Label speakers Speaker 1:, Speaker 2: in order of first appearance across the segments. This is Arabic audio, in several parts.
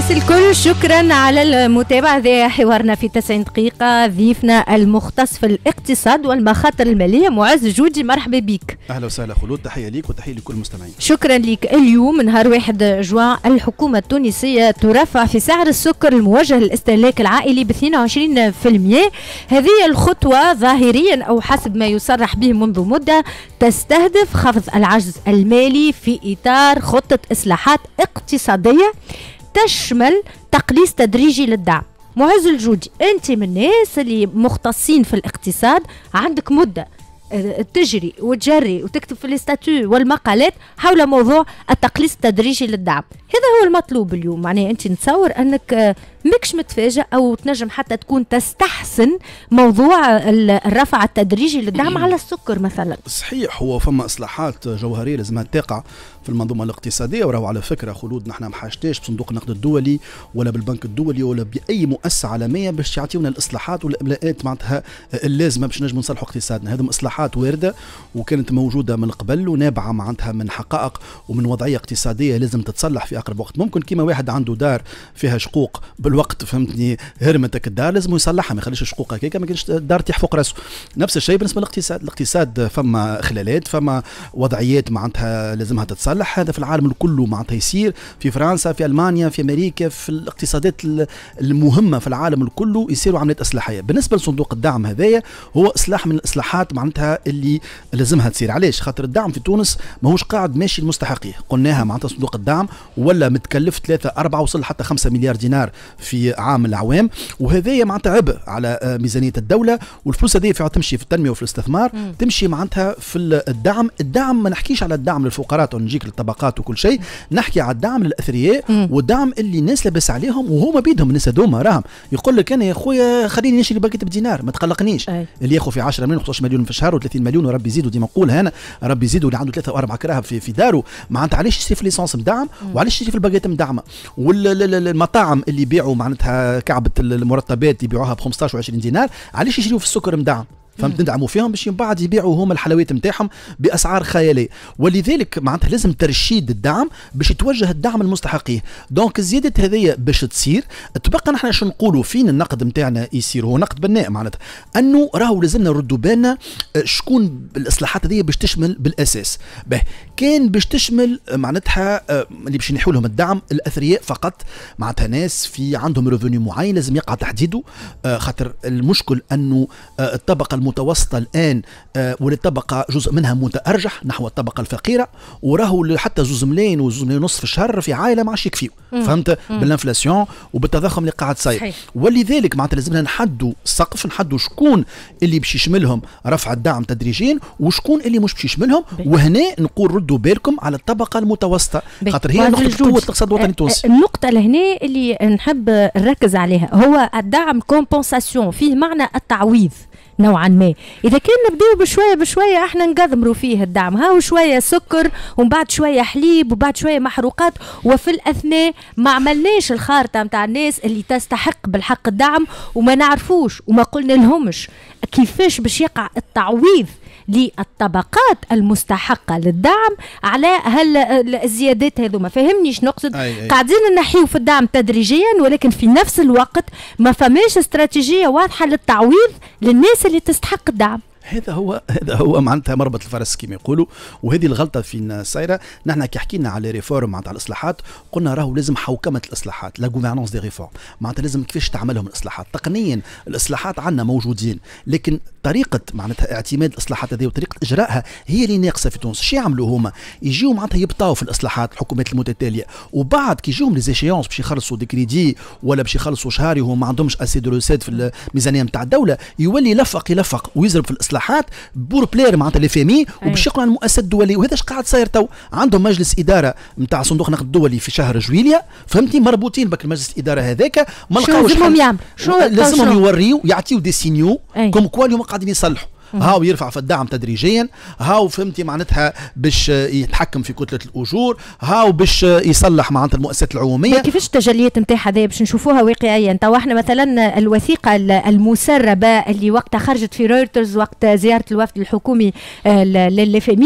Speaker 1: الناس الكل شكرا على المتابعة ذي حوارنا في 90 دقيقة ضيفنا المختص في الاقتصاد والمخاطر المالية معز جودي مرحبا بك
Speaker 2: أهلا وسهلا خلود تحية ليك وتحية لكل المستمعين
Speaker 1: شكرا لك اليوم نهار 1 جوان الحكومة التونسية ترفع في سعر السكر الموجه للاستهلاك العائلي ب 22% هذه الخطوة ظاهريا أو حسب ما يصرح به منذ مدة تستهدف خفض العجز المالي في إطار خطة إصلاحات اقتصادية تشمل تقليص تدريجي للدعم معز الجودي انت من الناس اللي مختصين في الاقتصاد عندك مده آه، تجري وتجري وتكتب في الاستاتو والمقالات حول موضوع التقليص التدريجي للدعم هذا هو المطلوب اليوم معناها انت نتصور انك آه، ماكش متفاجئ او تنجم حتى تكون تستحسن موضوع الرفع التدريجي للدعم على السكر مثلا
Speaker 2: صحيح هو فما اصلاحات جوهريه لازمها تقع في المنظومه الاقتصاديه وراه على فكره خلود نحن ما حاجتاش بصندوق النقد الدولي ولا بالبنك الدولي ولا باي مؤسسه عالميه باش يعطيونا الاصلاحات والاملاءات معناتها آه، اللازمه باش نجم نصلحوا اقتصادنا هذم اصلاحات وارده وكانت موجوده من قبل ونابعه معناتها من حقائق ومن وضعيه اقتصاديه لازم تتصلح في اقرب وقت ممكن كيما واحد عنده دار فيها شقوق بالوقت فهمتني هرمتك الدار لازم يصلحها ما يخليش الشقوق هكاك ما كانش الدار تيح فوق راسه نفس الشيء بالنسبه للاقتصاد الاقتصاد فما خلالات فما وضعيات معناتها لازمها تتصلح هذا في العالم الكل معناتها يصير في فرنسا في المانيا في امريكا في الاقتصادات المهمه في العالم الكل يصيروا عمليات اصلاحيه بالنسبه لصندوق الدعم هذايا هو اصلاح من الاصلاحات معناتها اللي لازمها تصير علاش خاطر الدعم في تونس ماهوش قاعد ماشي المستحقيه قلناها معناتها صندوق الدعم و ولا متكلف ثلاثة أربعة وصل حتى خمسة مليار دينار في عام العوام وهذايا معناتها عبء على آه، ميزانية الدولة والفلوس هذه تمشي في التنمية وفي الاستثمار مم. تمشي معناتها في الدعم الدعم ما نحكيش على الدعم للفقراء ونجيك للطبقات وكل شيء نحكي على الدعم للأثرياء والدعم اللي الناس لاباس عليهم وهما بيدهم الناس هذوما راهم يقول لك أنا يا خويا خليني نشري باكيت بدينار ما تقلقنيش أي. اللي ياخذ في 10 مليون 15 مليون في الشهر و30 مليون وربي يزيدوا ديما نقولها أنا ربي يزيدوا اللي عنده ثلاثة وأربعة كراهب في, في داره معناتها علاش يصير في ليسونس مدعم وعلاش الشيء في الباقيات مدعمه والمطاعم اللي يبيعوا معناتها كعبه المرطبات يبيعوها ب 15 و 20 دينار علاش يشريوا في السكر مدعم فهمت ندعموا فيهم باش من بعد يبيعوا هما الحلويات نتاعهم باسعار خياليه ولذلك معناتها لازم ترشيد الدعم باش يتوجه الدعم المستحقيه دونك الزياده هذه باش تصير تبقى نحن شنو نقولوا فين النقد نتاعنا يصير هو نقد بناء معناتها انه راهو لازمنا نردوا بالنا آه، شكون الاصلاحات هذه باش تشمل بالاساس به كان باش تشمل آه، معناتها آه، اللي باش ينحوا لهم الدعم الاثرياء فقط معناتها ناس في عندهم ريفوني معين لازم يقع تحديده آه، خاطر المشكل انه الطبقه المتوسطه الان والطبقه جزء منها متارجح نحو الطبقه الفقيره وراهو حتى زوز ملايين وزوز ملايين ونص في الشهر في عائله ما عادش يكفيو فهمت بالانفلاسيون وبالتضخم اللي قاعد صاير ولذلك معناتها لازمنا نحدوا السقف نحدوا شكون اللي باش يشملهم رفع الدعم تدريجيا وشكون اللي مش باش يشملهم وهنا نقول رد ردوا بالكم على الطبقه المتوسطه خاطر هي نقطه قوه الاقتصاد الوطني التونسي
Speaker 1: النقطه لهنا اللي نحب نركز عليها هو الدعم كومبونساسيون فيه معنى التعويض نوعا ما اذا كان نبداو بشويه بشويه احنا نقدمرو فيه الدعم هاو شويه سكر ومن بعد شويه حليب وبعد شويه محروقات وفي الاثناء ما عملناش الخارطه نتاع الناس اللي تستحق بالحق الدعم وما نعرفوش وما قلنا لهمش كيفاش باش يقع التعويض للطبقات المستحقه للدعم على هل الزيادات هذو ما فهمنيش نقصد أي أي. قاعدين نحيو في الدعم تدريجيا ولكن في نفس الوقت ما فماش استراتيجيه واضحه للتعويض للناس اللي تستحق الدعم
Speaker 2: هذا هو هذا هو معناتها مربط الفرس كما يقولوا وهذه الغلطه فينا سايره نحن كي حكينا على ريفورم معناتها الاصلاحات قلنا راهو لازم حوكمه الاصلاحات لا جوفرنونس دي ريفورم معناتها لازم كيفاش تعملهم الاصلاحات تقنيا الاصلاحات عندنا موجودين لكن طريقه معناتها اعتماد الاصلاحات هذه وطريقه اجرائها هي اللي ناقصه في تونس شو يعملوا هما يجيو معناتها يبطاو في الاصلاحات الحكومات المتتاليه وبعد كي يجيهم ليزيشيونس باش يخلصوا دي كريدي ولا باش يخلصوا شهاري وما عندهمش اسي دو في الميزانيه نتاع الدوله يولي يلفق يلفق ويزرب في الإصلاحات. اصلاحات بور بلير معناتها لي فيمي وباش يقروا عن المؤسسات الدوليه وهذا اش قاعد صاير تو عندهم مجلس اداره نتاع صندوق النقد الدولي في شهر جويليا فهمتني مربوطين بك المجلس الاداره هذاك ما لقاوش شنو لازمهم يعملوا شنو لازمهم يوريو يعطيو دي سينيو كوم كوا اليوم قاعدين يصلحوا هاو يرفع في الدعم تدريجيا هاو فهمتي معناتها باش يتحكم في كتله الاجور هاو باش يصلح معناتها المؤسسات العموميه كيفاش
Speaker 1: التجليات نتاع هذا باش نشوفوها واقعيا توا احنا مثلا الوثيقه المسربه اللي وقتها خرجت في رويترز وقت زياره الوفد الحكومي آه، للاف ام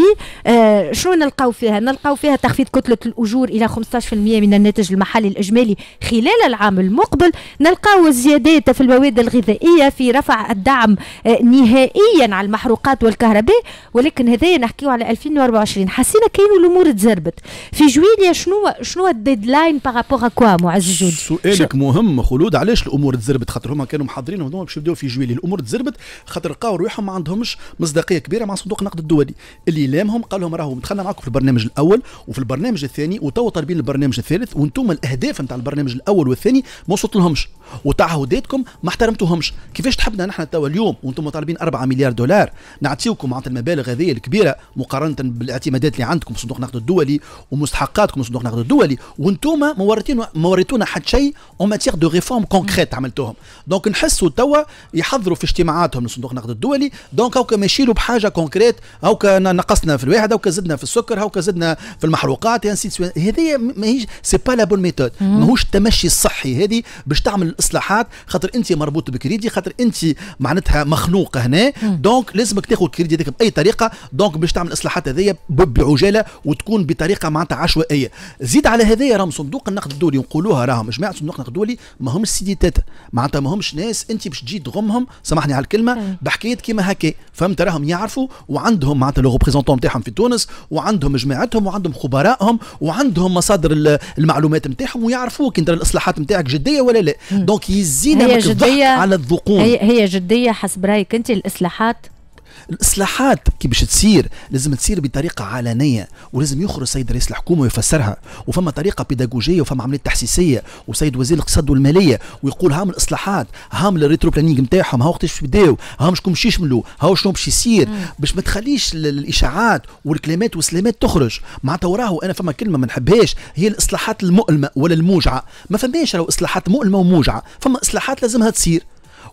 Speaker 1: آه، اي شنو نلقاو فيها نلقاو فيها تخفيض كتله الاجور الى 15% من الناتج المحلي الاجمالي خلال العام المقبل نلقاو زيادات في المواد الغذائيه في رفع الدعم آه، نهائيا على المحروقات والكهرباء ولكن هذايا نحكيو على 2024 حسينا كاين الامور تزربت في جويليا شنو شنو الديدلاين بارابور اكوا معز
Speaker 2: جود سؤالك شو... مهم خلود علاش الامور تزربت خاطر هما كانوا محضرين هما باش يبداو في جويليا الامور تزربت خاطر لقاو روحهم ما عندهمش مصداقيه كبيره مع صندوق النقد الدولي اللي لامهم قال لهم راهو دخلنا معاكم في البرنامج الاول وفي البرنامج الثاني وتوا طالبين البرنامج الثالث وانتم الاهداف نتاع البرنامج الاول والثاني ما وصلت لهمش وتعهداتكم ما احترمتوهمش كيفاش تحبنا نحن توا اليوم وانتم طالبين 4 مليار دولار دولار نعطيكم معناتها المبالغ هذه الكبيره مقارنه بالاعتمادات اللي عندكم في صندوق النقد الدولي ومستحقاتكم في صندوق النقد الدولي وانتم ما وريتونا ما وريتونا حتى شيء اون ماتيغ دو ريفورم كونكريت عملتوهم دونك نحسوا توا يحضروا في اجتماعاتهم لصندوق النقد الدولي دونك هاكا ماشي بحاجه كونكريت هاكا نقصنا في الواحد هاكا زدنا في السكر هاكا زدنا في المحروقات هذه ماهيش سي با لا بون ميثود ماهوش التمشي الصحي هذه باش تعمل الاصلاحات خاطر انت مربوط بكريدي خاطر انت معناتها مخنوقه هنا دونك mm. دونك لازمك تاخذ الكريدي هذاك باي طريقه دونك باش تعمل الاصلاحات هذيا بعجاله وتكون بطريقه معناتها عشوائيه زيد على هذايا راهم صندوق النقد الدولي نقولوها راهم جماعه صندوق النقد الدولي ماهمش تاتا معناتها ماهمش ناس انت باش تجي تغمهم سامحني على الكلمه بحكايات كيما هكا فهمت راهم يعرفوا وعندهم معناتها لو ريبريزونتون نتاعهم في تونس وعندهم جماعتهم وعندهم خبرائهم وعندهم مصادر المعلومات نتاعهم ويعرفوك انت الاصلاحات نتاعك جديه ولا لا دونك يزينا على الذقون هي, هي جديه حسب رايك انت الاصلاحات الاصلاحات كي باش تصير لازم تصير بطريقه علنيه ولازم يخرج سيد رئيس الحكومه ويفسرها وفما طريقه بيداغوجيه وفما عمليه تحسيسيه وسيد وزير الاقتصاد والماليه ويقول هام الاصلاحات هام الريترو بلانينغ نتاعهم ها وقتاش بداو ها شكون باش يشملوا ها شنو باش يصير باش ما تخليش الاشاعات والكلمات والسلامات تخرج معناتها وراه انا فما كلمه ما نحبهاش هي الاصلاحات المؤلمه ولا الموجعه ما فماش راهو اصلاحات مؤلمه وموجعه فما اصلاحات لازمها تصير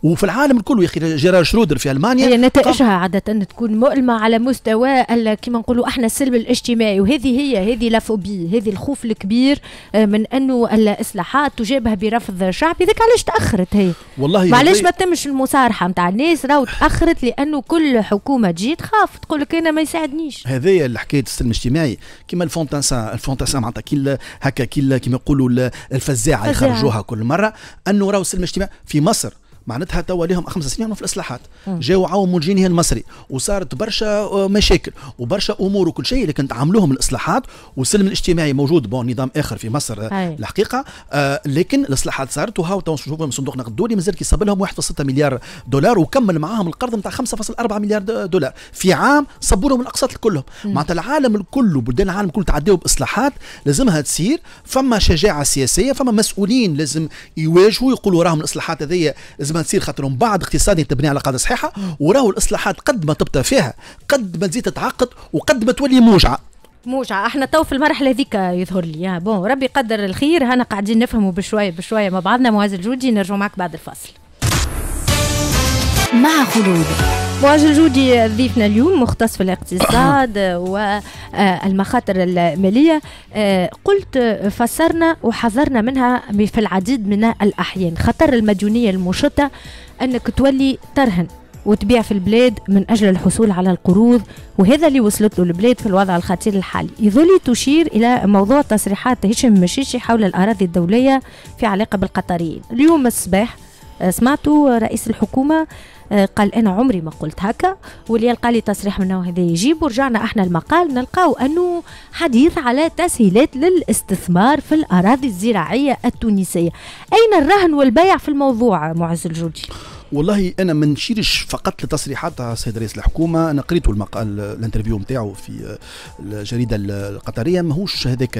Speaker 2: وفي العالم الكل يا اخي جيرار شرودر في المانيا هي نتائجها
Speaker 1: عاده تكون مؤلمه على مستوى كما نقولوا احنا السلم الاجتماعي وهذه هي هذه لافوبي هذه الخوف الكبير آه، من انه الاصلاحات تجابه برفض شعبي ذاك علاش تاخرت هي
Speaker 2: والله معلش ما
Speaker 1: تمش المصارحه نتاع الناس راهو تاخرت لانه كل حكومه تجي تخاف تقول لك انا ما يساعدنيش
Speaker 2: هذايا الحكايه السلم الاجتماعي كما الفونتاسا الفونتاسا معناتها كي هكا كي كما يقولوا الفزاعه يخرجوها كل مره انه راهو السلم الاجتماعي في مصر معناتها توا لهم خمس سنين في الاصلاحات جاوا عاوموا الجنيه المصري وصارت برشا آه، مشاكل وبرشا امور وكل شيء لكن تعاملوهم الاصلاحات والسلم الاجتماعي موجود بون نظام اخر في مصر آه، هاي. الحقيقه آه لكن الاصلاحات صارت وهاو تو نشوفوا صندوق نقد الدولي مازال كيصب لهم 1.6 مليار دولار وكمل معاهم القرض نتاع 5.4 مليار دولار في عام صبوا لهم الاقساط كلهم معناتها العالم الكل وبلدان العالم الكل تعداو باصلاحات لازمها تصير فما شجاعه سياسيه فما مسؤولين لازم يواجهوا يقولوا راهم الاصلاحات هذه لازم لازم تصير خاطر من بعد اقتصادي تبني على قاعده صحيحه وراهو الاصلاحات قد ما تبدا فيها قد ما تزيد تتعقد وقد ما تولي موجعه
Speaker 1: موجعة احنا تو في المرحلة هذيك يظهر لي يا بون ربي قدر الخير هنا قاعدين نفهموا بشوية بشوية مع بعضنا مواز الجودي نرجو معك بعد الفصل مع خلود مواجه الجودي ضيفنا اليوم مختص في الاقتصاد والمخاطر المالية آه، قلت فسرنا وحذرنا منها في العديد من الأحيان خطر المديونية المشتة أنك تولي ترهن وتبيع في البلاد من أجل الحصول على القروض وهذا اللي وصلت له البلاد في الوضع الخطير الحالي يظل تشير إلى موضوع تصريحات هشام مشيشي حول الأراضي الدولية في علاقة بالقطريين اليوم الصباح سمعته رئيس الحكومه آه، قال انا عمري ما قلت هكا واللي يلقى لي تصريح منه هذا يجيب ورجعنا احنا المقال نلقاو انه حديث على تسهيلات للاستثمار في الاراضي الزراعيه التونسيه اين الرهن والبيع في الموضوع معز الجودي
Speaker 2: والله انا ما نشيرش فقط لتصريحات السيد رئيس الحكومه انا قريت المقال الانترفيو نتاعو في الجريده القطريه ماهوش هذاك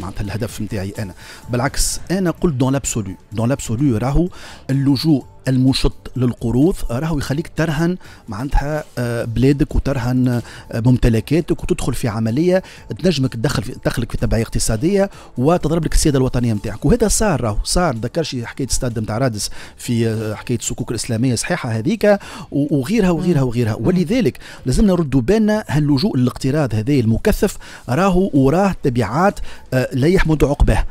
Speaker 2: معناتها الهدف نتاعي انا بالعكس انا قلت دون لابسولو دون لابسولو راهو اللجوء المشط للقروض آه، راهو يخليك ترهن معناتها آه، بلادك وترهن آه، ممتلكاتك وتدخل في عمليه تنجمك تدخل في تدخلك في تبعيه اقتصاديه وتضرب لك السياده الوطنيه نتاعك وهذا صار راهو صار ذكرش حكايه ستاد نتاع رادس في حكايه الصكوك الاسلاميه صحيحه هذيك وغيرها وغيرها وغيرها ولذلك لازمنا نردوا بالنا هاللجوء للاقتراض هذا المكثف راهو وراه تبعات لا يحمد عقباه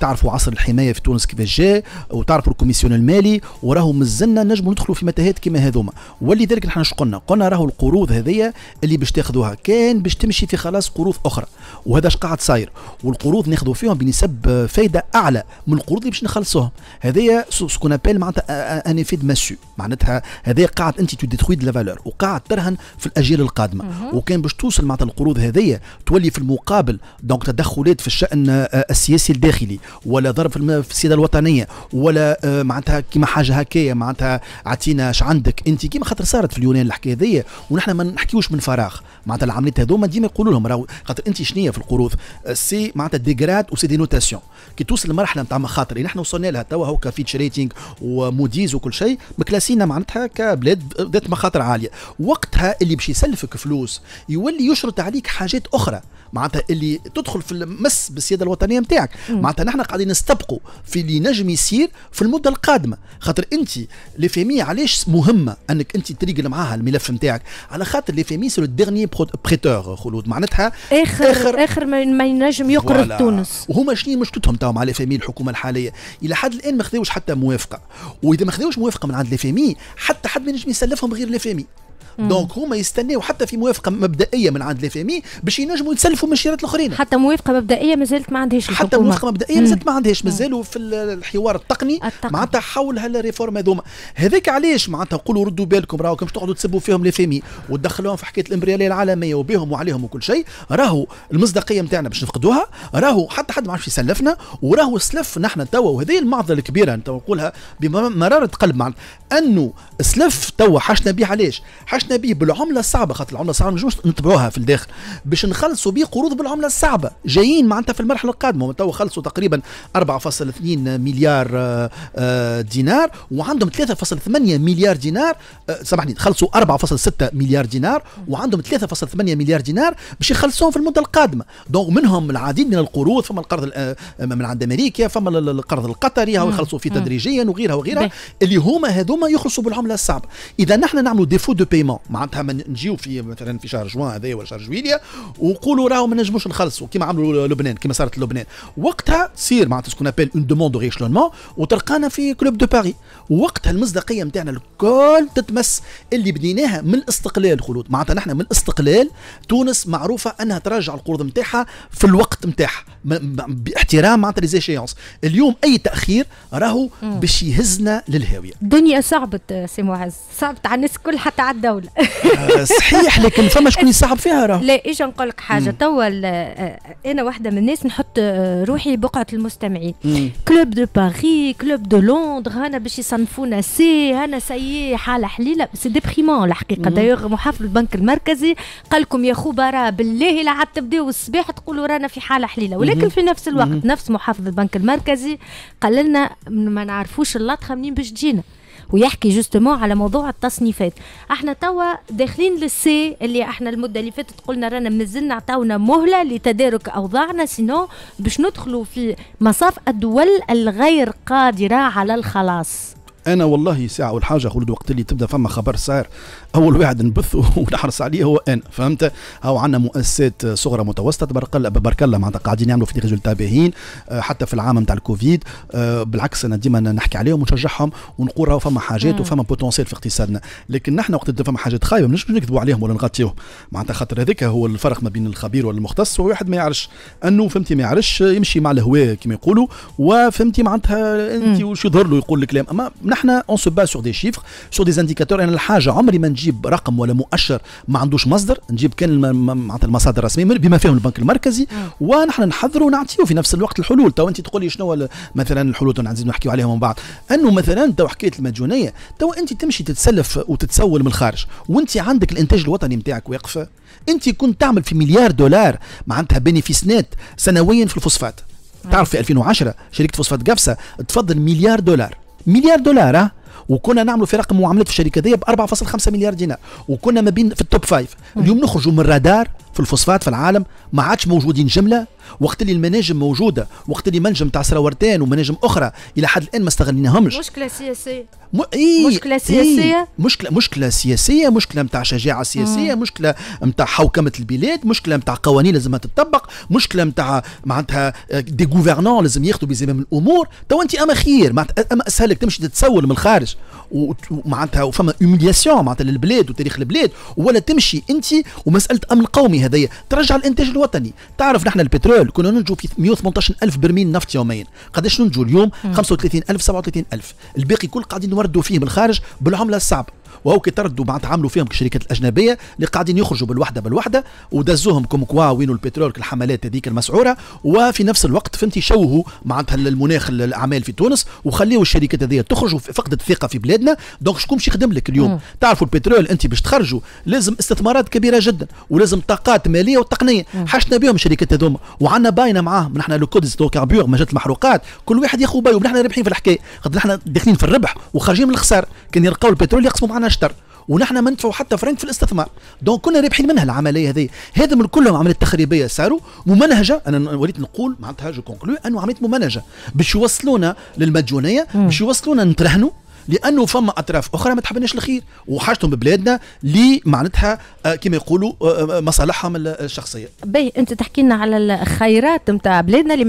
Speaker 2: تعرفوا عصر الحمايه في تونس كيفاش جاء وتعرفوا الكوميسيون المالي وراهو انه مازلنا نجموا ندخلوا في متاهات كما هذوما ولذلك نحن اش قلنا قلنا راهو القروض هذيا اللي باش تاخذوها كان باش تمشي في خلاص قروض اخرى وهذا اش قاعد صاير والقروض ناخذوا فيهم بنسب فائده اعلى من القروض اللي باش نخلصوهم هذايا سكون ابل معناتها ان افيد ماسيو معناتها هذايا قاعد انت تو ديتروي لا فالور وقاعد ترهن في الاجيال القادمه وكان باش توصل معناتها القروض هذيا تولي في المقابل دونك تدخلات في الشان آه، السياسي الداخلي ولا ضرب في السياده الوطنيه ولا آه، معناتها كيما حاجه هكا الحكايه معناتها عطينا اش عندك انت كيما خاطر صارت في اليونان الحكايه هذيا ونحن ما نحكيوش من فراغ معناتها العمليات هذوما ديما يقولوا لهم راهو خاطر انت شنية في القروض سي معناتها ديغراد وسي دي نوتاسيون كي توصل لمرحله نتاع مخاطر اللي نحن وصلنا لها توا هو كفيتش ريتينغ وموديز وكل شيء مكلاسينا معناتها كبلاد ذات مخاطر عاليه وقتها اللي باش يسلفك فلوس يولي يشرط عليك حاجات اخرى معناتها اللي تدخل في المس بالسياده الوطنيه نتاعك معناتها نحن قاعدين نستبقوا في اللي نجم يصير في المده القادمه خاطر انت فهمتي لي فيمي علاش مهمه انك انت تريقل معاها الملف نتاعك على خاطر لي فيمي سو ديرني بريتور خلود معناتها اخر اخر, آخر
Speaker 1: ما ينجم يقرض تونس
Speaker 2: وهما شنو مشكلتهم تاعهم مع لي فيمي الحكومه الحاليه الى حد الان ما خذوش حتى موافقه واذا ما خذوش موافقه من عند لي فيمي حتى حد ما ينجم يسلفهم غير لي فيمي دونك هما يستناو حتى في موافقه مبدئيه من عند لافامي باش ينجموا يتسلفوا من الشيرات الاخرين حتى موافقه مبدئيه مازالت ما عندهاش حتى موافقه مبدئيه مازالت ما عندهاش مازالوا في الحوار التقني معناتها حول هالريفورم هذوما هذاك علاش معناتها نقولوا ردوا بالكم راهو باش تقعدوا تسبوا فيهم لافامي وتدخلوهم في حكايه الامبرياليه العالميه وبهم وعليهم وكل شيء راهو المصداقيه نتاعنا باش نفقدوها راهو حتى حد ما عرفش يسلفنا وراهو سلف نحن توا وهذه المعضله الكبيره نقولها بمراره قلب معناتها انه سلف توا حشنا بيه علاش؟ عشنا به بالعمله الصعبه خاطر العمله الصعبه مش نتبعوها في الداخل باش نخلصوا به قروض بالعمله الصعبه جايين معناتها في المرحله القادمه تو خلصوا تقريبا 4.2 آه، آه، آه، مليار دينار وعندهم 3.8 مليار دينار سامحني خلصوا 4.6 مليار دينار وعندهم 3.8 مليار دينار باش يخلصوهم في المده القادمه دونك منهم العديد من القروض فما القرض من عند امريكا فما القرض القطري هاو يخلصوا فيه تدريجيا وغيرها وغيرها اللي هما هذوما يخلصوا بالعمله الصعبه اذا نحن نعملوا ديفو دو بيمون نورمالمون معناتها نجيو في مثلا في شهر جوان هذا ولا شهر جويليا ونقولوا راهو ما نجموش نخلصوا كيما عملوا لبنان كيما صارت لبنان وقتها تصير معناتها سكون ابل اون دوموند ريشلونمون وتلقانا في كلوب دو باري وقتها المصداقيه نتاعنا الكل تتمس اللي بنيناها من الاستقلال خلود معناتها نحن من الاستقلال تونس معروفه انها تراجع القروض نتاعها في الوقت نتاعها باحترام معناتها ليزيشيونس اليوم اي تاخير راهو باش يهزنا للهاويه
Speaker 1: الدنيا صعبت سي معز صعبت على الناس الكل حتى على الدوله
Speaker 2: الاولى آه، صحيح لكن فما شكون يصعب فيها راه
Speaker 1: لا اجا نقول لك حاجه توا آه، انا واحده من الناس نحط آه، روحي بقعه المستمعين كلوب دو باري كلوب دو لندن هنا باش يصنفونا سي هنا سي حاله حليله سي ديبريمون الحقيقه دايوغ محافظ البنك المركزي قال لكم يا خوبا راه بالله لا عاد تبداو الصباح تقولوا رانا في حاله حليله ولكن في نفس الوقت نفس محافظ البنك المركزي قال لنا ما نعرفوش اللطخه منين باش تجينا ويحكي جوستومون على موضوع التصنيفات احنا توا داخلين للسي اللي احنا المده اللي فاتت قلنا رانا مازلنا عطاونا مهله لتدارك اوضاعنا سينو باش ندخلوا في مصاف الدول الغير قادره على الخلاص
Speaker 2: انا والله ساعه والحاجه خلود وقت اللي تبدا فما خبر صار اول واحد نبثه ونحرص عليه هو انا فهمت هاو عندنا مؤسسات صغرى متوسطه تبارك الله تبارك الله معناتها قاعدين يعملوا في ريزولتا باهيين آه، حتى في العام نتاع الكوفيد آه، بالعكس انا ديما نحكي عليهم ونشجعهم ونقول راهو فما حاجات وفما بوتونسيال في اقتصادنا لكن نحن وقت فما حاجات خايبه مش نكذبوا عليهم ولا نغطيوهم معناتها خاطر هذاك هو الفرق ما بين الخبير والمختص وواحد ما يعرفش انه فهمتي ما يعرفش يمشي مع الهواء كما يقولوا وفهمتي معناتها انت وش يظهر له يقول الكلام اما نحن اون سو باز سور دي شيفر سور دي انديكاتور انا الحاجه عمري ما نجيب رقم ولا مؤشر ما عندوش مصدر نجيب كان معناتها المصادر الرسميه بما فيهم البنك المركزي ونحن نحضروا ونعطيو في نفس الوقت الحلول تو انت تقول لي شنو مثلا الحلول نزيد نحكيو عليها من بعد انه مثلا تو حكايه المديونيه تو انت تمشي تتسلف وتتسول من الخارج وانت عندك الانتاج الوطني نتاعك واقف انت كنت تعمل في مليار دولار معناتها بينيفيسنات سنويا في الفوسفات تعرف في 2010 شركه فوسفات قفصه تفضل مليار دولار مليار دولار وكنا نعملوا في رقم معاملات في الشركه ذي ب 4.5 مليار دينار وكنا ما بين في التوب فايف اليوم نخرجوا من الرادار في الفوسفات في العالم ما عادش موجودين جمله وقت اللي المناجم موجوده وقت اللي منجم تاع سراورتان ومناجم اخرى الى حد الان ما استغليناهمش
Speaker 1: مشكله سياسيه
Speaker 2: م... إيه مشكله سياسيه إيه مشكله مشكله سياسيه مشكله نتاع شجاعه سياسيه مم. مشكله نتاع حوكمه البلاد مشكله نتاع قوانين آه، لازم تطبق مشكله نتاع معناتها دي غوفرنون لازم ياخذوا بزمام الامور تو انت اما خير اما اسهل لك تمشي تتسول من الخارج ومعناتها وفما اوميلياسيون معناتها للبلاد وتاريخ البلاد ولا تمشي انت ومساله امن قومي العالمي هذايا ترجع الانتاج الوطني تعرف نحن البترول كنا ننجو في 118 ألف برميل نفط يوميا قداش ننجو اليوم 35 ألف 37 ألف الباقي كل قاعدين نوردوا فيه من الخارج بالعملة الصعبة وهو كي تردوا معناتها عملوا فيهم الشركات الاجنبيه اللي قاعدين يخرجوا بالوحده بالوحده ودزوهم كوم كوا وينو البترول الحملات هذيك المسعوره وفي نفس الوقت فهمتي شوهوا معناتها المناخ الاعمال في تونس وخليوا الشركات هذيا تخرج فقدت الثقه في بلادنا دونك شكون باش يخدم لك اليوم مم. تعرفوا البترول انت باش تخرجوا لازم استثمارات كبيره جدا ولازم طاقات ماليه وتقنيه مم. حشنا بهم الشركات هذوما وعندنا باينه معاهم نحن لو كودز كاربور مجال المحروقات كل واحد ياخذ بايو نحن رابحين في الحكايه خاطر نحن داخلين في الربح وخارجين من الخساره كان يلقاو البترول يقسموا معنا معنا شطر ونحن ما ندفعوا حتى فرنك في الاستثمار دونك كنا رابحين منها العمليه هذه هذا من كلهم عمليه تخريبيه صاروا ممنهجه انا وليت نقول معناتها جو كونكلو انه عمليه ممنهجه باش يوصلونا للمجونيه باش يوصلونا نترهنوا لانه فما اطراف اخرى ما تحبناش الخير وحاجتهم ببلادنا لي معناتها آه، كما يقولوا آه، آه، مصالحهم الشخصيه.
Speaker 1: باهي انت تحكي لنا على الخيرات نتاع بلادنا اللي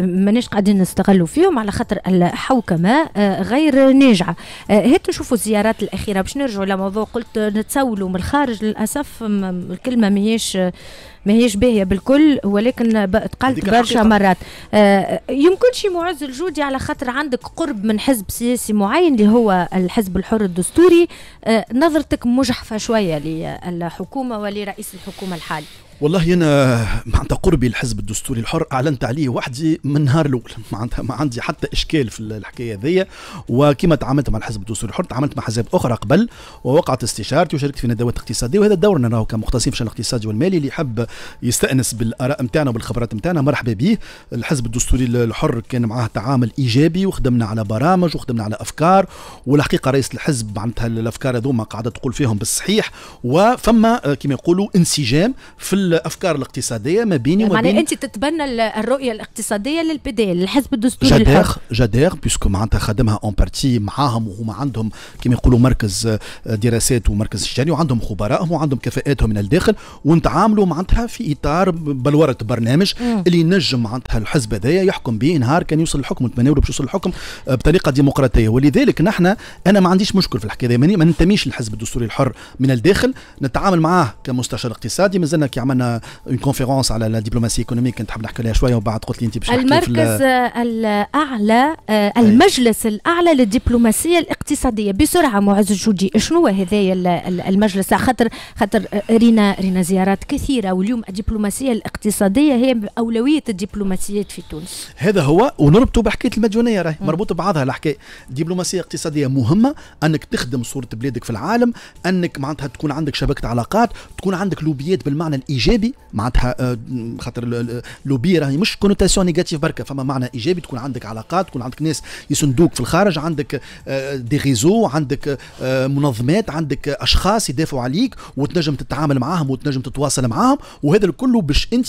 Speaker 1: ماناش قاعدين نستغلوا فيهم على خاطر الحوكمه غير ناجعه. هات نشوفوا الزيارات الاخيره باش نرجعوا لموضوع قلت نتسولوا من الخارج للاسف الكلمه ماهيش ماهيش باهيه بالكل ولكن تقلت برشا مرات آه يمكن شي معز الجودي على خاطر عندك قرب من حزب سياسي معين اللي هو الحزب الحر الدستوري آه نظرتك مجحفه شويه للحكومه ولرئيس الحكومه الحالي
Speaker 2: والله انا معناتها قربي الحزب الدستوري الحر اعلنت عليه وحدي من نهار الاول معناتها ما عندي حتى اشكال في الحكايه هذيا وكما تعاملت مع الحزب الدستوري الحر تعاملت مع حزب اخرى قبل ووقعت استشارتي وشاركت في ندوات اقتصاديه وهذا دورنا راهو كمختصين في الشان الاقتصادي والمالي اللي يحب يستانس بالاراء نتاعنا وبالخبرات نتاعنا مرحبا به الحزب الدستوري الحر كان معاه تعامل ايجابي وخدمنا على برامج وخدمنا على افكار والحقيقه رئيس الحزب معناتها الافكار هذوما قاعده تقول فيهم بالصحيح وفما كما يقولوا انسجام في الافكار الاقتصاديه ما بيني وما بين انت
Speaker 1: تتبنى الرؤيه الاقتصاديه للبي دي للحزب الدستوري جادير
Speaker 2: جادير بيسكو معناتها خدمها اون بارتي معاهم وهما عندهم كما يقولوا مركز آه، دراسات ومركز الشاني وعندهم خبرائهم وعندهم كفاءاتهم من الداخل ونتعاملوا معناتها في اطار بلوره برنامج مم. اللي ينجم معناتها الحزب هذايا يحكم به نهار كان يوصل الحكم ونتمنى باش يوصل الحكم آه، بطريقه ديمقراطيه ولذلك نحن انا ما عنديش مشكل في الحكايه ما ننتميش للحزب الدستوري الحر من الداخل نتعامل معاه كمستشار اقتصادي مازلنا كي عملنا عملنا اون كونفيرونس على الدبلوماسيه ايكونوميك كنت حاب نحكي عليها شويه وبعد قلت لي انت باش المركز آه،
Speaker 1: الاعلى آه، المجلس الاعلى للدبلوماسيه الاقتصاديه بسرعه معز الجودي شنو هذايا المجلس خاطر خاطر آه، رينا رينا زيارات كثيره واليوم الدبلوماسيه الاقتصاديه هي اولويه الدبلوماسيات في تونس
Speaker 2: هذا هو ونربطه بحكايه المديونيه راهي مربوطه بعضها الحكايه الدبلوماسيه الاقتصاديه مهمه انك تخدم صوره بلادك في العالم انك معناتها تكون عندك شبكه علاقات تكون عندك لوبيات بالمعنى الايجابي ايجابي معناتها آه، خاطر لوبي راهي مش كونوتاسيون نيجاتيف بركه فما معنى ايجابي تكون عندك علاقات تكون عندك ناس يسندوك في الخارج عندك آه، دي ريزو عندك آه، منظمات عندك اشخاص يدافعوا عليك وتنجم تتعامل معاهم وتنجم تتواصل معاهم وهذا الكل باش انت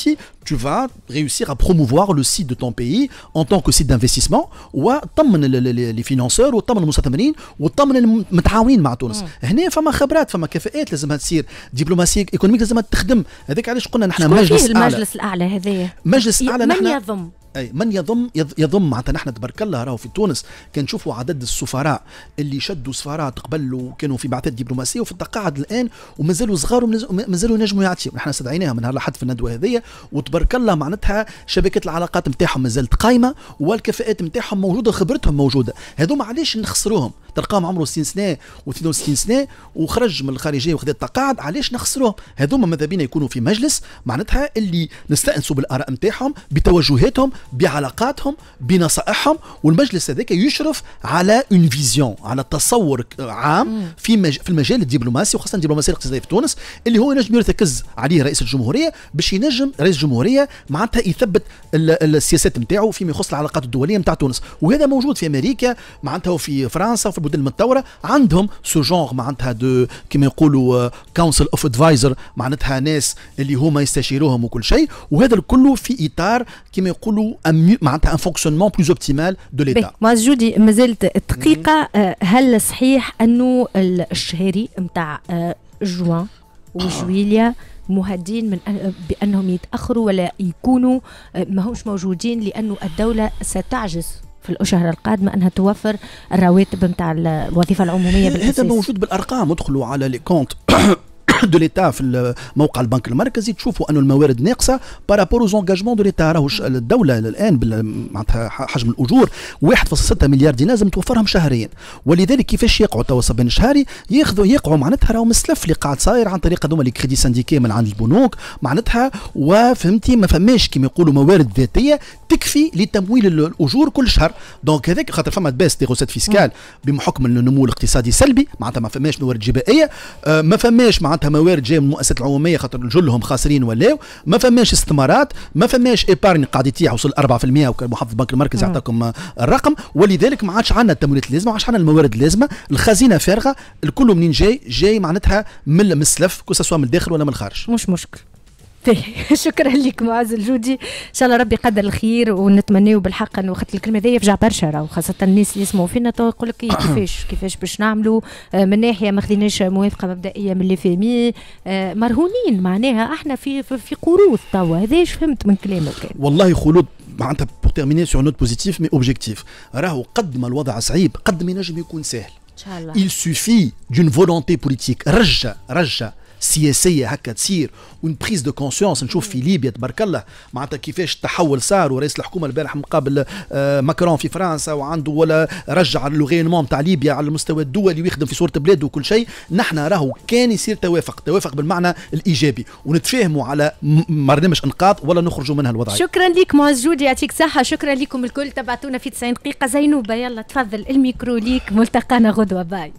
Speaker 2: tu vas réussir à promouvoir le site de ton pays en tant que site d'investissement وتطمن لي فينانسور وتطمن المستثمرين وتطمن المتعاونين مع تونس هنا فما خبرات فما كفاءات لازمها تصير دبلوماسيه ايكونوميك لازمها تخدم هذاك علاش قلنا نحن مجلس الاعلى المجلس
Speaker 1: الاعلى هذايا
Speaker 2: مجلس اعلى نحن من يضم اي من يضم يضم معناتها نحن تبارك الله راهو في تونس كنشوفوا عدد السفراء اللي شدوا سفارات قبل وكانوا في بعثات دبلوماسيه وفي التقاعد الان ومازالوا صغار ومازالوا ينجموا يعطيهم نحن استدعيناها من لحد في الندوه هذه وتبارك الله معناتها شبكه العلاقات نتاعهم مازالت قايمه والكفاءات نتاعهم موجوده خبرتهم موجوده هذوما علاش نخسروهم تلقاهم عمره 60 سنه و62 سنه وخرج من الخارجيه وخذ التقاعد علاش نخسروهم هذوما ماذا بينا يكونوا في مجلس معناتها اللي نستانسوا بالاراء نتاعهم بتوجهاتهم بعلاقاتهم بنصائحهم والمجلس هذاك يشرف على اون فيزيون على تصور عام في مج... في المجال الدبلوماسي وخاصه الدبلوماسيه الاقتصاديه في تونس اللي هو ينجم يرتكز عليه رئيس الجمهوريه باش ينجم رئيس الجمهوريه معناتها يثبت السياسات نتاعو فيما يخص العلاقات الدوليه نتاع تونس وهذا موجود في امريكا معناتها وفي فرنسا وفي البلدان المتطوره عندهم سو جونغ معناتها دو كما يقولوا كونسل اوف ادفايزر معناتها ناس اللي هما يستشيروهم وكل شيء وهذا الكل في اطار كما يقولوا معناتها ان فونكسيونمون بلوز اوبتيمال دو ليتا
Speaker 1: ما جودي مازالت دقيقه آه، هل صحيح انه الشهري نتاع آه، جوان آه. وجويليا مهدين من بانهم يتاخروا ولا يكونوا ماهوش موجودين لانه الدوله ستعجز في الاشهر القادمه انها توفر الرواتب نتاع الوظيفه العموميه بالاساس هذا موجود
Speaker 2: بالارقام ادخلوا على لي كونت دو ليتا في موقع البنك المركزي تشوفوا انه الموارد ناقصه بارابور زونجاجمون انجاجمون دو ليتا راهو الدوله الان معناتها حجم الاجور 1.6 مليار دينار لازم توفرهم شهريا ولذلك كيفاش يقعوا توا بين شهري ياخذوا يقعوا معناتها راهو مسلف اللي قاعد صاير عن طريق هذوما لي كريدي سانديكي من عند البنوك معناتها وفهمتي ما فماش كيما يقولوا موارد ذاتيه تكفي لتمويل الاجور كل شهر دونك هذاك خاطر فما باس دي فيسكال بحكم النمو الاقتصادي سلبي معناتها ما فماش موارد جبائيه آه، ما فماش معناتها معناتها موارد جايه من المؤسسات العموميه خاطر جلهم خاسرين ولاو ما فماش استثمارات ما فماش ايبارن قاعد يطيح وصل 4% وكمحافظ محافظ البنك المركزي عطاكم الرقم ولذلك ما عادش عندنا التمويلات اللازمه ما عادش عندنا الموارد اللازمه الخزينه فارغه الكل منين جاي جاي معناتها من السلف كو سوا من الداخل ولا من الخارج مش مشكل
Speaker 1: شكرا لك معز الجودي ان شاء الله ربي قدر الخير ونتمنيو بالحق انه خاطر الكلمه هذه يفجع برشا راهو خاصه الناس اللي يسمعوا فينا تو يقول لك إيه، كيفاش كيفاش باش نعملوا آه، من ناحيه ما خديناش موافقه مبدئيه من لي فيمي آه، مرهونين معناها احنا في في قروض توا هذا فهمت من
Speaker 2: كلامك والله خلود معناتها بور تيرميني سور نوت بوزيتيف مي اوبجيكتيف راهو قد ما الوضع صعيب قد ما ينجم يكون سهل ان شاء الله il suffit d'une volonté politique رجع رجع سياسيه هكا تصير وان بريز دو كونسيونس نشوف في ليبيا تبارك الله معناتها كيفاش التحول صار ورئيس الحكومه البارح مقابل آه، ماكرون في فرنسا وعنده ولا رجع لوغينمون تاع ليبيا على المستوى الدولي ويخدم في صوره بلاده وكل شيء نحن راهو كان يصير توافق توافق بالمعنى الايجابي ونتفاهموا على برنامج انقاذ ولا نخرجوا منها الوضعيه شكرا
Speaker 1: لك معز جودي يعطيك صحه شكرا لكم الكل تبعتونا في 90 دقيقه زينوبه يلا تفضل الميكرو ليك ملتقانا غدوه باي